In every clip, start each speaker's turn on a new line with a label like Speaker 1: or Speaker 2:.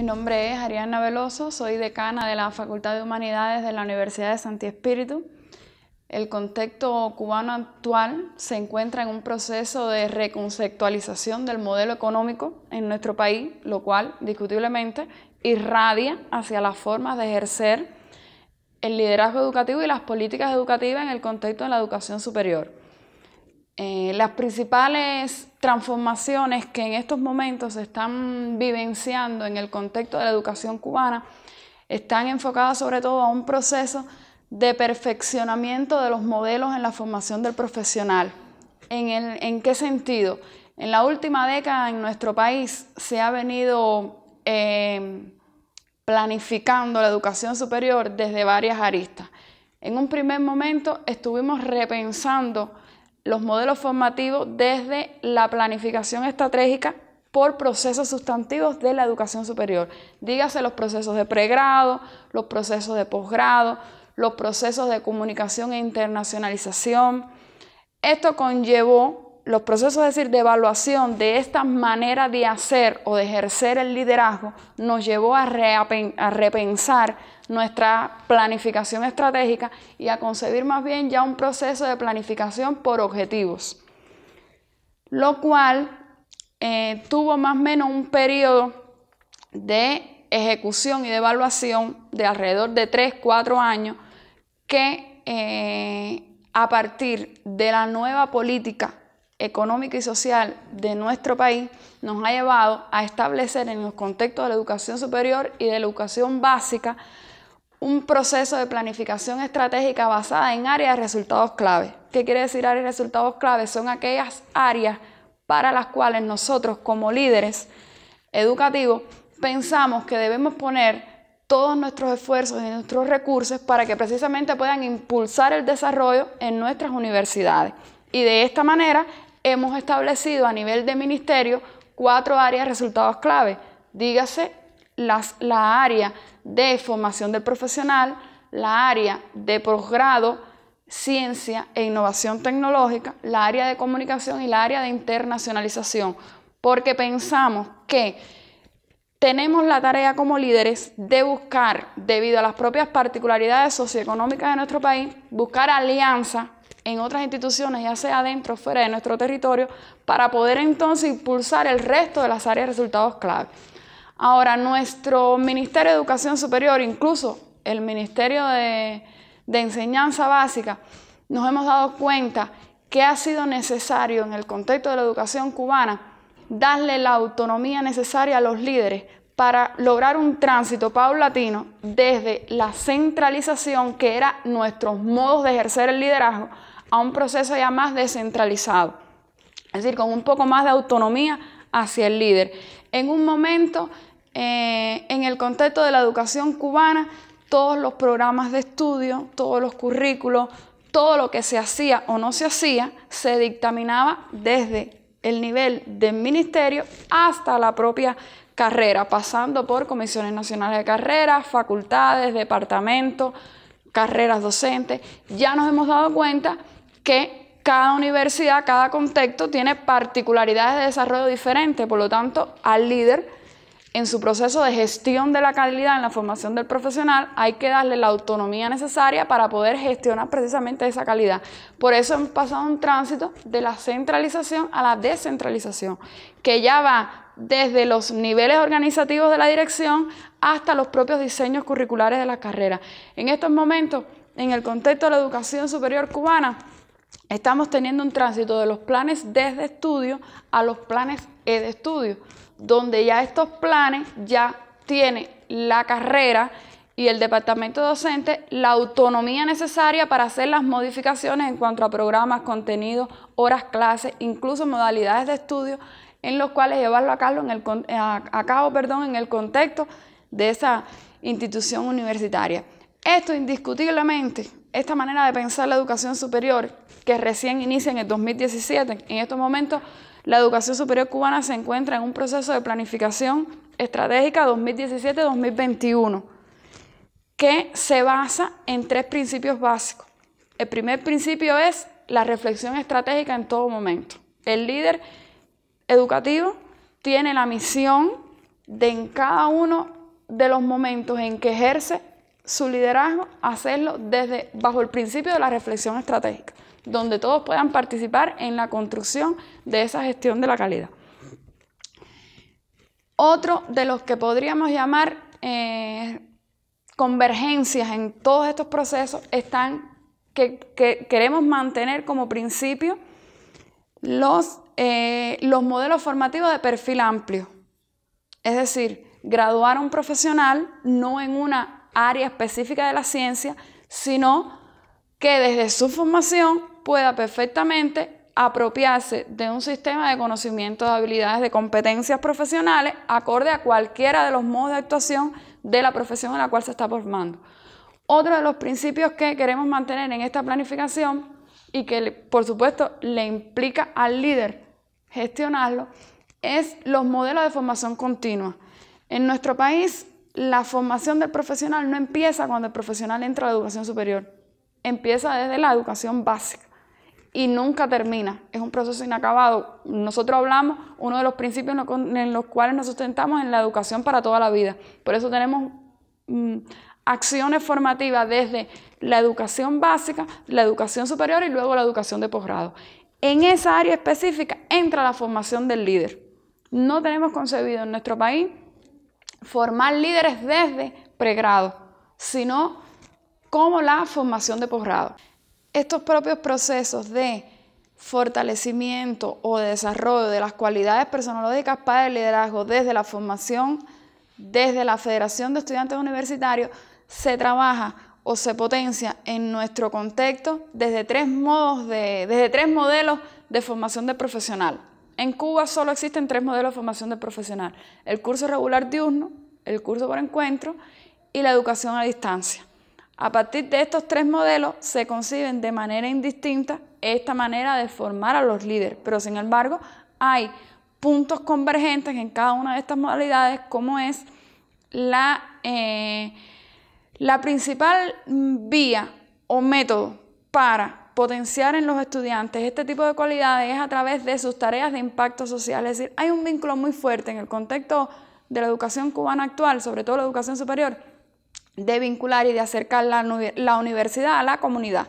Speaker 1: Mi nombre es Ariana Veloso, soy decana de la Facultad de Humanidades de la Universidad de Santi Espíritu. El contexto cubano actual se encuentra en un proceso de reconceptualización del modelo económico en nuestro país, lo cual discutiblemente irradia hacia las formas de ejercer el liderazgo educativo y las políticas educativas en el contexto de la educación superior. Eh, las principales transformaciones que en estos momentos se están vivenciando en el contexto de la educación cubana están enfocadas sobre todo a un proceso de perfeccionamiento de los modelos en la formación del profesional. ¿En, qué sentido? En la última década en nuestro país se ha venido eh, planificando la educación superior desde varias aristas. En un primer momento estuvimos repensando los modelos formativos desde la planificación estratégica por procesos sustantivos de la educación superior. Dígase los procesos de pregrado, los procesos de posgrado, los procesos de comunicación e internacionalización. Esto conllevó los procesos, decir, de evaluación de esta manera de hacer o de ejercer el liderazgo, nos llevó a repensar nuestra planificación estratégica y a concebir más bien ya un proceso de planificación por objetivos, lo cual eh, tuvo más o menos un periodo de ejecución y de evaluación de alrededor de 3, 4 años que eh, a partir de la nueva política económica y social de nuestro país nos ha llevado a establecer en los contextos de la educación superior y de la educación básica un proceso de planificación estratégica basada en áreas de resultados clave. ¿Qué quiere decir áreas de resultados clave? Son aquellas áreas para las cuales nosotros como líderes educativos pensamos que debemos poner todos nuestros esfuerzos y nuestros recursos para que precisamente puedan impulsar el desarrollo en nuestras universidades. Y de esta manera hemos establecido a nivel de ministerio cuatro áreas de resultados clave. Dígase la área de formación del profesional, la área de posgrado, ciencia e innovación tecnológica, la área de comunicación y la área de internacionalización, porque pensamos que tenemos la tarea como líderes de buscar, debido a las propias particularidades socioeconómicas de nuestro país, buscar alianzas en otras instituciones, ya sea dentro o fuera de nuestro territorio, para poder entonces impulsar el resto de las áreas de resultados clave. Ahora, nuestro Ministerio de Educación Superior, incluso el Ministerio de, Enseñanza Básica, nos hemos dado cuenta que ha sido necesario en el contexto de la educación cubana darle la autonomía necesaria a los líderes para lograr un tránsito paulatino desde la centralización, que eran nuestros modos de ejercer el liderazgo, a un proceso ya más descentralizado, es decir, con un poco más de autonomía hacia el líder. En un momento eh, en el contexto de la educación cubana, todos los programas de estudio, todos los currículos, todo lo que se hacía o no se hacía, se dictaminaba desde el nivel del ministerio hasta la propia carrera, pasando por comisiones nacionales de carreras, facultades, departamentos, carreras docentes. Ya nos hemos dado cuenta que cada universidad, cada contexto tiene particularidades de desarrollo diferentes, por lo tanto, al líder en su proceso de gestión de la calidad en la formación del profesional, hay que darle la autonomía necesaria para poder gestionar precisamente esa calidad. Por eso hemos pasado un tránsito de la centralización a la descentralización, que ya va desde los niveles organizativos de la dirección hasta los propios diseños curriculares de la carrera. En estos momentos, en el contexto de la educación superior cubana, estamos teniendo un tránsito de los planes desde estudio a los planes e de estudio donde ya estos planes ya tiene la carrera y el departamento docente la autonomía necesaria para hacer las modificaciones en cuanto a programas, contenidos, horas, clases, incluso modalidades de estudio en los cuales llevarlo a, cabo en el, en el contexto de esa institución universitaria. Esto indiscutiblemente esta manera de pensar la educación superior, que recién inicia en el 2017, en estos momentos la educación superior cubana se encuentra en un proceso de planificación estratégica 2017-2021, que se basa en tres principios básicos. El primer principio es la reflexión estratégica en todo momento. El líder educativo tiene la misión de en cada uno de los momentos en que ejerce su liderazgo, hacerlo desde bajo el principio de la reflexión estratégica, donde todos puedan participar en la construcción de esa gestión de la calidad. Otro de los que podríamos llamar eh, convergencias en todos estos procesos están que, queremos mantener como principio los, eh, los modelos formativos de perfil amplio. Es decir, graduar a un profesional no en una área específica de la ciencia, sino que desde su formación pueda perfectamente apropiarse de un sistema de conocimiento de habilidades, de competencias profesionales acorde a cualquiera de los modos de actuación de la profesión en la cual se está formando. Otro de los principios que queremos mantener en esta planificación y que por supuesto le implica al líder gestionarlo es los modelos de formación continua. En nuestro país la formación del profesional no empieza cuando el profesional entra a la educación superior, empieza desde la educación básica y nunca termina, es un proceso inacabado. Nosotros hablamos, uno de los principios en los cuales nos sustentamos en la educación para toda la vida, por eso tenemos mm, acciones formativas desde la educación básica, la educación superior y luego la educación de posgrado. En esa área específica entra la formación del líder. No tenemos concebido en nuestro país formar líderes desde pregrado, sino como la formación de posgrado. Estos propios procesos de fortalecimiento o de desarrollo de las cualidades personológicas para el liderazgo desde la formación, desde la Federación de Estudiantes Universitarios, se trabaja o se potencia en nuestro contexto desde tres, modos de, desde tres modelos de formación de profesional. En Cuba solo existen tres modelos de formación de profesional, el curso regular diurno, el curso por encuentro y la educación a distancia. A partir de estos tres modelos se conciben de manera indistinta esta manera de formar a los líderes, pero sin embargo hay puntos convergentes en cada una de estas modalidades, como es la, eh, la principal vía o método para potenciar en los estudiantes este tipo de cualidades es a través de sus tareas de impacto social. Es decir, hay un vínculo muy fuerte en el contexto de la educación cubana actual, sobre todo la educación superior, de vincular y de acercar la, universidad a la comunidad.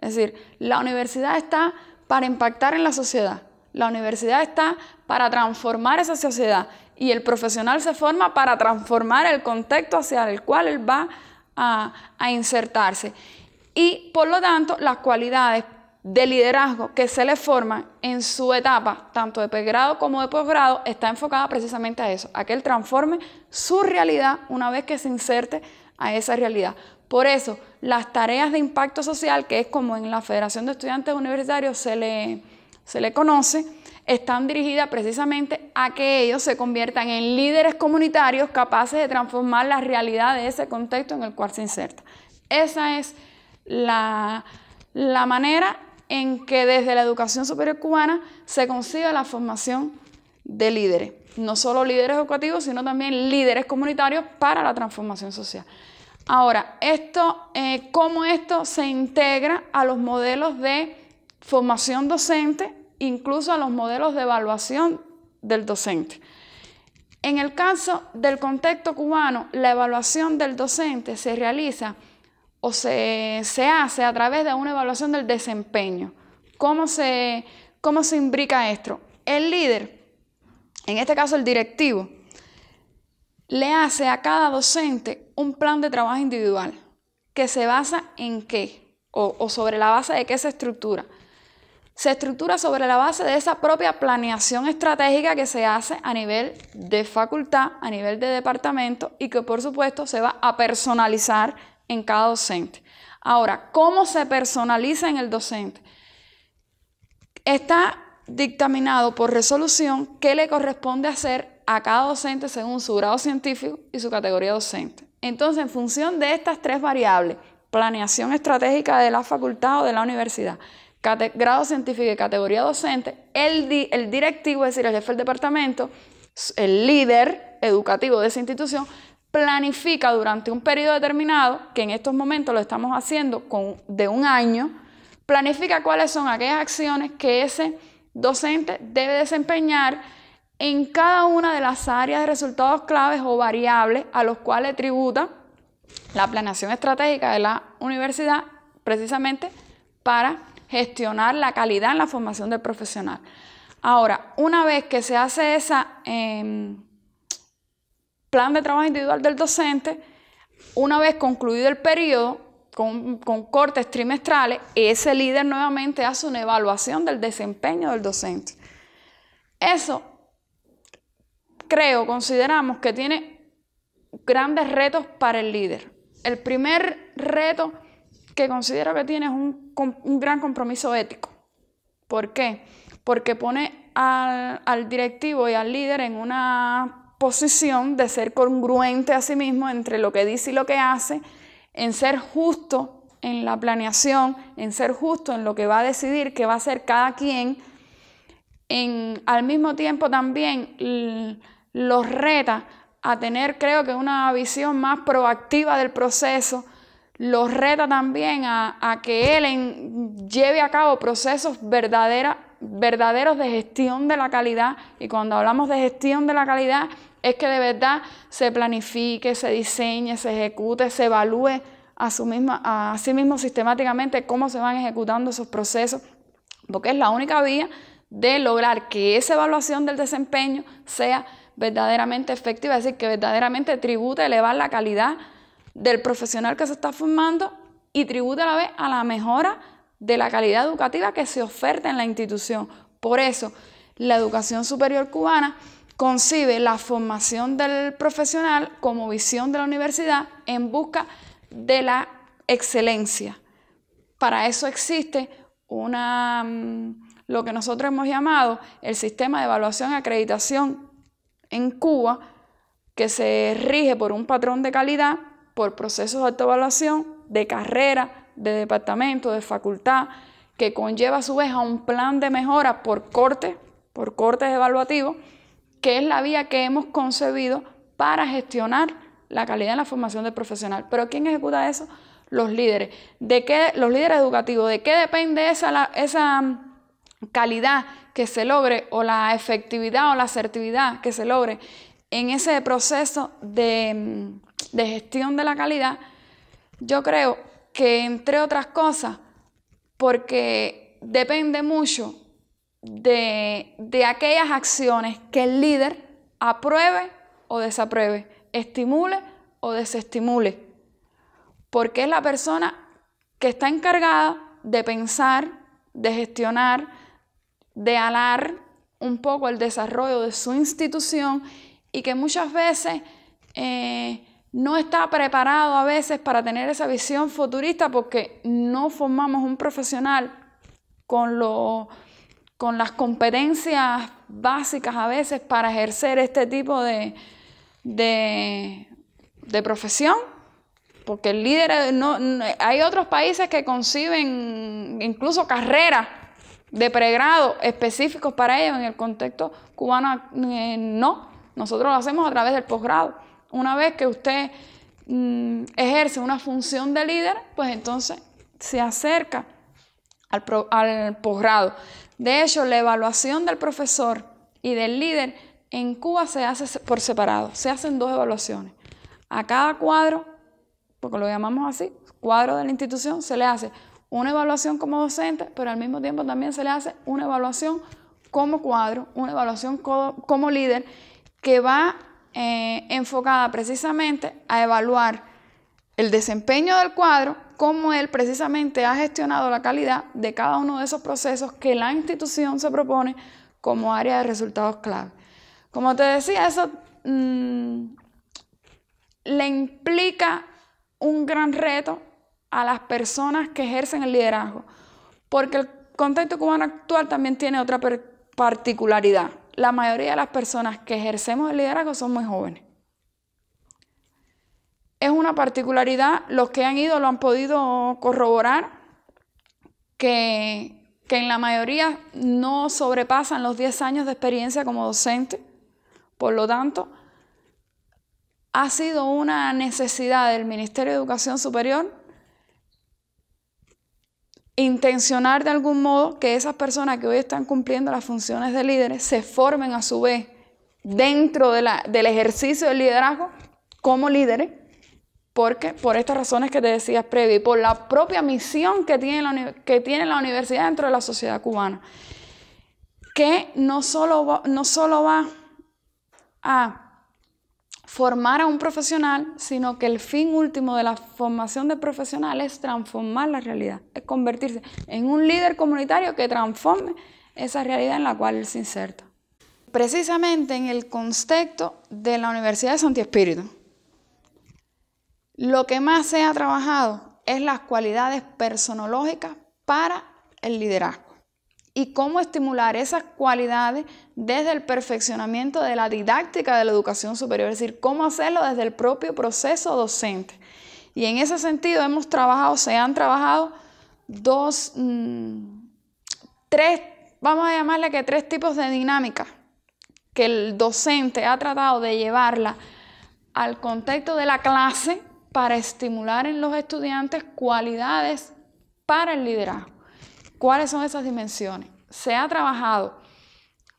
Speaker 1: Es decir, la universidad está para impactar en la sociedad. La universidad está para transformar esa sociedad y el profesional se forma para transformar el contexto hacia el cual él va a, a insertarse y por lo tanto las cualidades de liderazgo que se le forman en su etapa, tanto de pregrado como de posgrado, está enfocada precisamente a eso, a que él transforme su realidad una vez que se inserte a esa realidad. Por eso, las tareas de impacto social, que es como en la Federación de Estudiantes Universitarios se le, se le conoce, están dirigidas precisamente a que ellos se conviertan en líderes comunitarios capaces de transformar la realidad de ese contexto en el cual se inserta. Esa es la, manera en que desde la educación superior cubana se consigue la formación de líderes, no solo líderes educativos, sino también líderes comunitarios para la transformación social. Ahora, esto, eh, cómo esto se integra a los modelos de formación docente, incluso a los modelos de evaluación del docente. En el caso del contexto cubano, la evaluación del docente se realiza o se, se, hace a través de una evaluación del desempeño. ¿Cómo se, ¿Cómo se imbrica esto? El líder, en este caso el directivo, le hace a cada docente un plan de trabajo individual que se basa en qué o, o sobre la base de qué se estructura. Se estructura sobre la base de esa propia planeación estratégica que se hace a nivel de facultad, a nivel de departamento y que por supuesto se va a personalizar en cada docente. Ahora, ¿cómo se personaliza en el docente? Está dictaminado por resolución qué le corresponde hacer a cada docente según su grado científico y su categoría docente. Entonces, en función de estas tres variables, planeación estratégica de la facultad o de la universidad, grado científico y categoría docente, el, el directivo, es decir, el jefe del departamento, el líder educativo de esa institución, planifica durante un periodo determinado, que en estos momentos lo estamos haciendo con, de un año, planifica cuáles son aquellas acciones que ese docente debe desempeñar en cada una de las áreas de resultados claves o variables a los cuales tributa la planeación estratégica de la universidad precisamente para gestionar la calidad en la formación del profesional. Ahora, una vez que se hace esa... Em, plan de trabajo individual del docente, una vez concluido el periodo, con, cortes trimestrales, ese líder nuevamente hace una evaluación del desempeño del docente. Eso creo, consideramos que tiene grandes retos para el líder. El primer reto que considero que tiene es un, gran compromiso ético. ¿Por qué? Porque pone al, al directivo y al líder en una posición de ser congruente a sí mismo entre lo que dice y lo que hace, en ser justo en la planeación, en ser justo en lo que va a decidir, que va a hacer cada quien, en, al mismo tiempo también los reta a tener, creo que, una visión más proactiva del proceso, los reta también a, que él lleve a cabo procesos verdaderos de gestión de la calidad. Y cuando hablamos de gestión de la calidad, es que de verdad se planifique, se diseñe, se ejecute, se evalúe a, misma, a sí mismo sistemáticamente cómo se van ejecutando esos procesos, porque es la única vía de lograr que esa evaluación del desempeño sea verdaderamente efectiva, es decir, que verdaderamente tribute a elevar la calidad del profesional que se está formando y tribute a la vez a la mejora de la calidad educativa que se oferta en la institución. Por eso, la educación superior cubana concibe la formación del profesional como visión de la universidad en busca de la excelencia. Para eso existe mm, lo que nosotros hemos llamado el sistema de evaluación y acreditación en Cuba, que se rige por un patrón de calidad, por procesos de autoevaluación, de carrera, de departamento, de facultad, que conlleva a su vez a un plan de mejora por corte, por cortes evaluativos que es la vía que hemos concebido para gestionar la calidad en la formación del profesional. Pero ¿quién ejecuta eso? Los líderes. ¿De qué, los líderes educativos, ¿de qué depende esa, esa mm, calidad que se logre o la efectividad o la asertividad que se logre en ese proceso de, mm, de gestión de la calidad? Yo creo que, entre otras cosas, porque depende mucho de, aquellas acciones que el líder apruebe o desapruebe, estimule o desestimule, porque es la persona que está encargada de pensar, de gestionar, de alar un poco el desarrollo de su institución y que muchas veces eh, no está preparado a veces para tener esa visión futurista porque no formamos un profesional con lo con las competencias básicas a veces para ejercer este tipo de, profesión, porque el líder, eh, no, hay otros países que conciben incluso carreras de pregrado específicos para ellos, en el contexto cubano eh, no, nosotros lo hacemos a través del posgrado. Una vez que usted mm, ejerce una función de líder, pues entonces se acerca al posgrado. De hecho, la evaluación del profesor y del líder en Cuba se hace por separado, se hacen dos evaluaciones. A cada cuadro, porque lo llamamos así, cuadro de la institución, se le hace una evaluación como docente, pero al mismo tiempo también se le hace una evaluación como cuadro, una evaluación como, líder, que va eh, enfocada precisamente a evaluar el desempeño del cuadro cómo él precisamente ha gestionado la calidad de cada uno de esos procesos que la institución se propone como área de resultados clave. Como te decía, eso mm, le implica un gran reto a las personas que ejercen el liderazgo, porque el contexto cubano actual también tiene otra particularidad. La mayoría de las personas que ejercemos el liderazgo son muy jóvenes es una particularidad, los que han ido lo han podido corroborar, que, en la mayoría no sobrepasan los 10 años de experiencia como docente. Por lo tanto, ha sido una necesidad del Ministerio de Educación Superior intencionar de algún modo que esas personas que hoy están cumpliendo las funciones de líderes se formen a su vez dentro del ejercicio del liderazgo como líderes porque por estas razones que te decías previo y por la propia misión que tiene la, que tiene la universidad dentro de la sociedad cubana, que no solo va, no solo va a formar a un profesional, sino que el fin último de la formación de profesional es transformar la realidad, es convertirse en un líder comunitario que transforme esa realidad en la cual él se inserta. Precisamente en el contexto de la Universidad de Santi Espíritu, lo que más se ha trabajado es las cualidades personológicas para el liderazgo y cómo estimular esas cualidades desde el perfeccionamiento de la didáctica de la educación superior, es decir, cómo hacerlo desde el propio proceso docente. Y en ese sentido hemos trabajado, se han trabajado dos, mm, tres, vamos a llamarle que tres tipos de dinámicas que el docente ha tratado de llevarla al contexto de la clase para estimular en los estudiantes cualidades para el liderazgo. ¿Cuáles son esas dimensiones? Se ha trabajado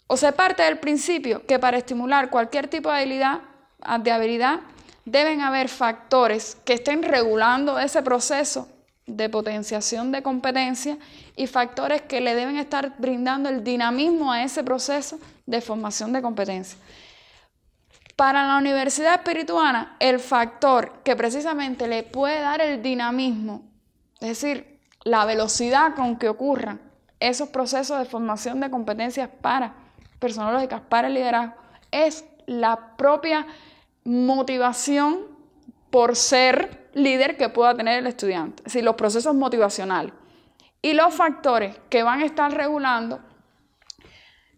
Speaker 1: o se parte del principio que para estimular cualquier tipo de habilidad, de deben haber factores que estén regulando ese proceso de potenciación de competencia y factores que le deben estar brindando el dinamismo a ese proceso de formación de competencia. Para la Universidad Espirituana, el factor que precisamente le puede dar el dinamismo, es decir, la velocidad con que ocurran esos procesos de formación de competencias para personológicas, para el liderazgo, es la propia motivación por ser líder que pueda tener el estudiante, es decir, los procesos motivacionales. Y los factores que van a estar regulando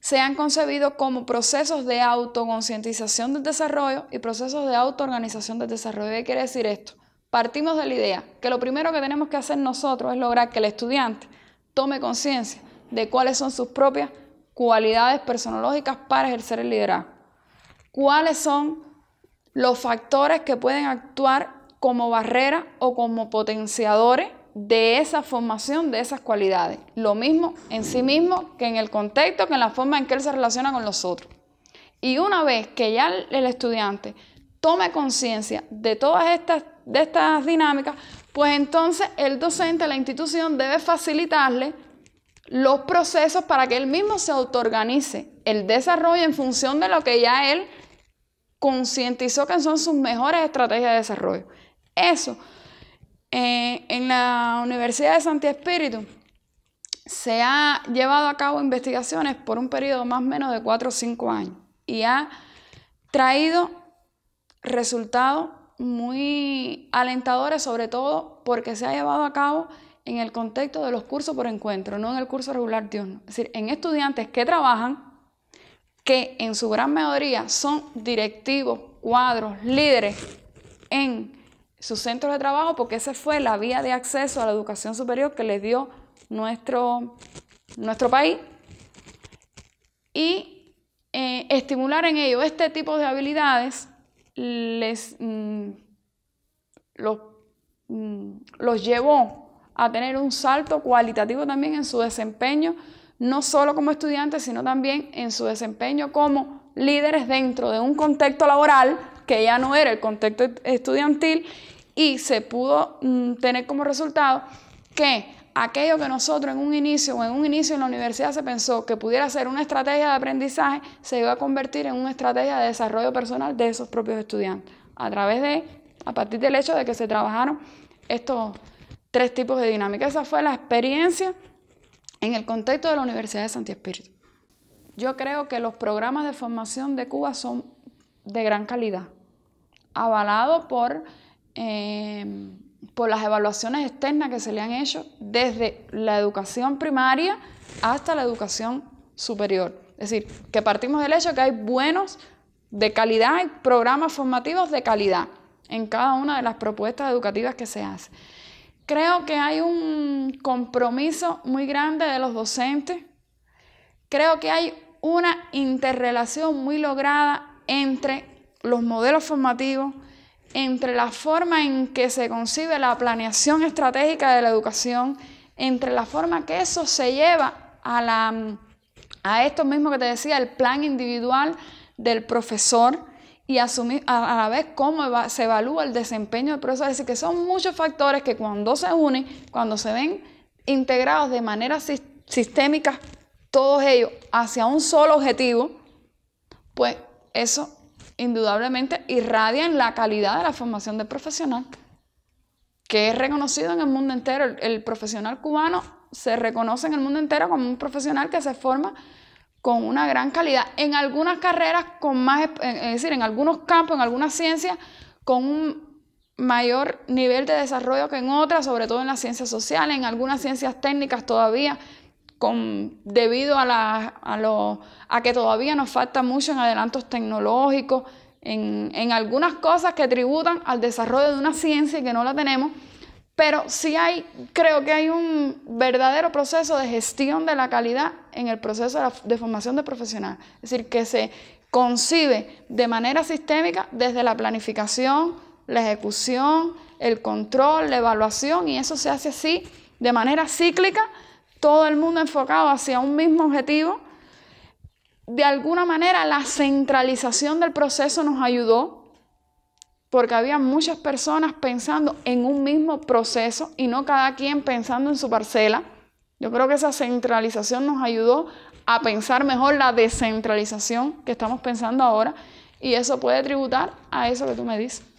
Speaker 1: se han concebido como procesos de autoconcientización del desarrollo y procesos de autoorganización del desarrollo. ¿Qué quiere decir esto? Partimos de la idea que lo primero que tenemos que hacer nosotros es lograr que el estudiante tome conciencia de cuáles son sus propias cualidades personológicas para ejercer el liderazgo. ¿Cuáles son los factores que pueden actuar como barrera o como potenciadores de esa formación, de esas cualidades. Lo mismo en sí mismo que en el contexto, que en la forma en que él se relaciona con los otros. Y una vez que ya el estudiante tome conciencia de todas estas, de estas dinámicas, pues entonces el docente, la institución debe facilitarle los procesos para que él mismo se autoorganice, el desarrollo en función de lo que ya él concientizó que son sus mejores estrategias de desarrollo. Eso eh, en la Universidad de Santi Espíritu se ha llevado a cabo investigaciones por un periodo más o menos de 4 o 5 años y ha traído resultados muy alentadores, sobre todo porque se ha llevado a cabo en el contexto de los cursos por encuentro, no en el curso regular uno. Es decir, en estudiantes que trabajan, que en su gran mayoría son directivos, cuadros, líderes en sus centros de trabajo, porque esa fue la vía de acceso a la educación superior que les dio nuestro, nuestro país, y eh, estimular en ellos este tipo de habilidades les, mm, los, mm, los llevó a tener un salto cualitativo también en su desempeño, no solo como estudiantes, sino también en su desempeño como líderes dentro de un contexto laboral que ya no era el contexto estudiantil y se pudo mm, tener como resultado que aquello que nosotros en un inicio o en un inicio en la universidad se pensó que pudiera ser una estrategia de aprendizaje, se iba a convertir en una estrategia de desarrollo personal de esos propios estudiantes, a través de, a partir del hecho de que se trabajaron estos tres tipos de dinámica. Esa fue la experiencia en el contexto de la Universidad de Santi Espíritu. Yo creo que los programas de formación de Cuba son de gran calidad, avalados por Em, por las evaluaciones externas que se le han hecho desde la educación primaria hasta la educación superior. Es decir, que partimos del hecho que hay buenos de calidad y programas formativos de calidad en cada una de las propuestas educativas que se hacen. Creo que hay un compromiso muy grande de los docentes. Creo que hay una interrelación muy lograda entre los modelos formativos, entre la forma en que se concibe la planeación estratégica de la educación, entre la forma que eso se lleva a, la, a esto mismo que te decía, el plan individual del profesor y a, la vez cómo se evalúa el desempeño del profesor. Es decir, que son muchos factores que cuando se unen, cuando se ven integrados de manera sistémica, todos ellos hacia un solo objetivo, pues eso indudablemente irradian la calidad de la formación del profesional, que es reconocido en el mundo entero. El, profesional cubano se reconoce en el mundo entero como un profesional que se forma con una gran calidad. En algunas carreras, con más, es decir, en algunos campos, en algunas ciencias, con un mayor nivel de desarrollo que en otras, sobre todo en las ciencias sociales, en algunas ciencias técnicas todavía debido a, que todavía nos falta mucho en adelantos tecnológicos, en, algunas cosas que tributan al desarrollo de una ciencia y que no la tenemos, pero sí hay, creo que hay un verdadero proceso de gestión de la calidad en el proceso de, de formación de profesional, es decir, que se concibe de manera sistémica desde la planificación, la ejecución, el control, la evaluación, y eso se hace así, de manera cíclica, todo el mundo enfocado hacia un mismo objetivo, de alguna manera la centralización del proceso nos ayudó porque había muchas personas pensando en un mismo proceso y no cada quien pensando en su parcela. Yo creo que esa centralización nos ayudó a pensar mejor la descentralización que estamos pensando ahora y eso puede tributar a eso que tú me dices.